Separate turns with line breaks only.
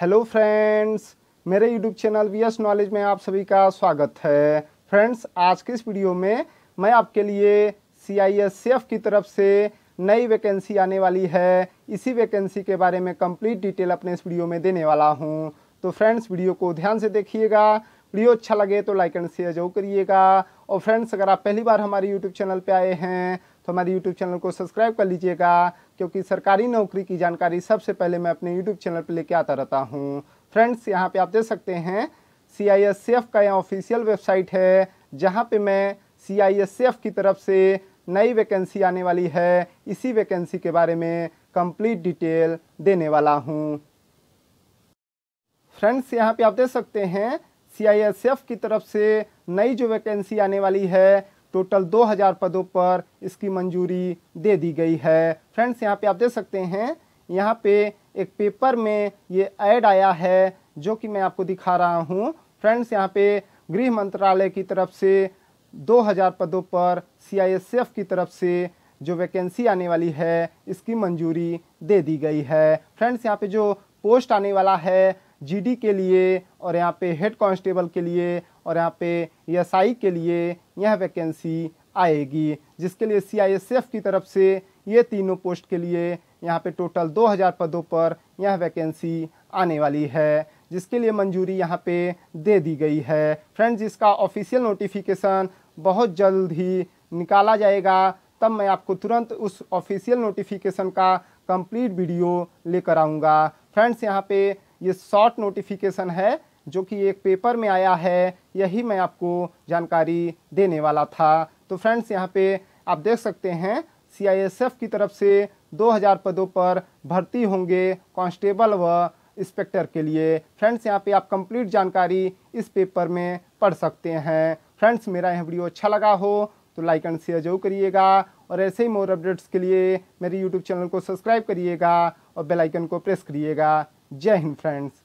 hello friends मेरे YouTube channel V S knowledge में आप सभी का स्वागत है फ्रेंड्स आज के इस वीडियो में मैं आपके लिए सी आई एस एफ की तरफ से नई वैकेंसी आने वाली है इसी वैकेंसी के बारे में कंप्लीट डिटेल अपने इस वीडियो में देने वाला हूं तो फ्रेंड्स वीडियो को ध्यान से देखिएगा वीडियो अच्छा लगे तो लाइक एंड शेयर जरूर करिएगा और फ्रेंड्स अगर आप पहली बार हमारे यूट्यूब चैनल पर आए हैं तो हमारे यूट्यूब चैनल को सब्सक्राइब कर लीजिएगा क्योंकि सरकारी नौकरी की जानकारी सबसे पहले मैं अपने यूट्यूब चैनल पर लेके आता रहता हूँ फ्रेंड्स यहाँ पे आप देख सकते हैं सी का यहाँ ऑफिशियल वेबसाइट है जहाँ पे मैं सी की तरफ से नई वैकेंसी आने वाली है इसी वैकेंसी के बारे में कंप्लीट डिटेल देने वाला हूँ फ्रेंड्स यहाँ पे आप देख सकते हैं सी की तरफ से नई जो वैकेंसी आने वाली है टोटल 2000 पदों पर इसकी मंजूरी दे दी गई है फ्रेंड्स यहाँ पे आप देख सकते हैं यहाँ पे एक पेपर में ये ऐड आया है जो कि मैं आपको दिखा रहा हूँ फ्रेंड्स यहाँ पे गृह मंत्रालय की तरफ से 2000 पदों पर सीआईएसएफ की तरफ से जो वैकेंसी आने वाली है इसकी मंजूरी दे दी गई है फ्रेंड्स यहाँ पे जो पोस्ट आने वाला है जीडी के लिए और यहाँ पे हेड कांस्टेबल के लिए और यहाँ पे एसआई के लिए यह वैकेंसी आएगी जिसके लिए सीआईएसएफ की तरफ से ये तीनों पोस्ट के लिए यहाँ पे टोटल 2000 पदों पर यह वैकेंसी आने वाली है जिसके लिए मंजूरी यहाँ पे दे दी गई है फ्रेंड्स इसका ऑफिशियल नोटिफिकेशन बहुत जल्द ही निकाला जाएगा तब मैं आपको तुरंत उस ऑफिशियल नोटिफिकेशन का कंप्लीट वीडियो लेकर आऊँगा फ्रेंड्स यहाँ पे ये शॉर्ट नोटिफिकेशन है जो कि एक पेपर में आया है यही मैं आपको जानकारी देने वाला था तो फ्रेंड्स यहाँ पे आप देख सकते हैं सीआईएसएफ की तरफ से 2000 पदों पर भर्ती होंगे कांस्टेबल व इंस्पेक्टर के लिए फ्रेंड्स यहाँ पे आप कंप्लीट जानकारी इस पेपर में पढ़ सकते हैं फ्रेंड्स मेरा यह वीडियो अच्छा लगा हो तो लाइक एंड शेयर जरूर करिएगा और ऐसे ही मोर अपडेट्स के लिए मेरे यूट्यूब चैनल को सब्सक्राइब करिएगा और बेलाइकन को प्रेस करिएगा जय हिंद फ्रेंड्स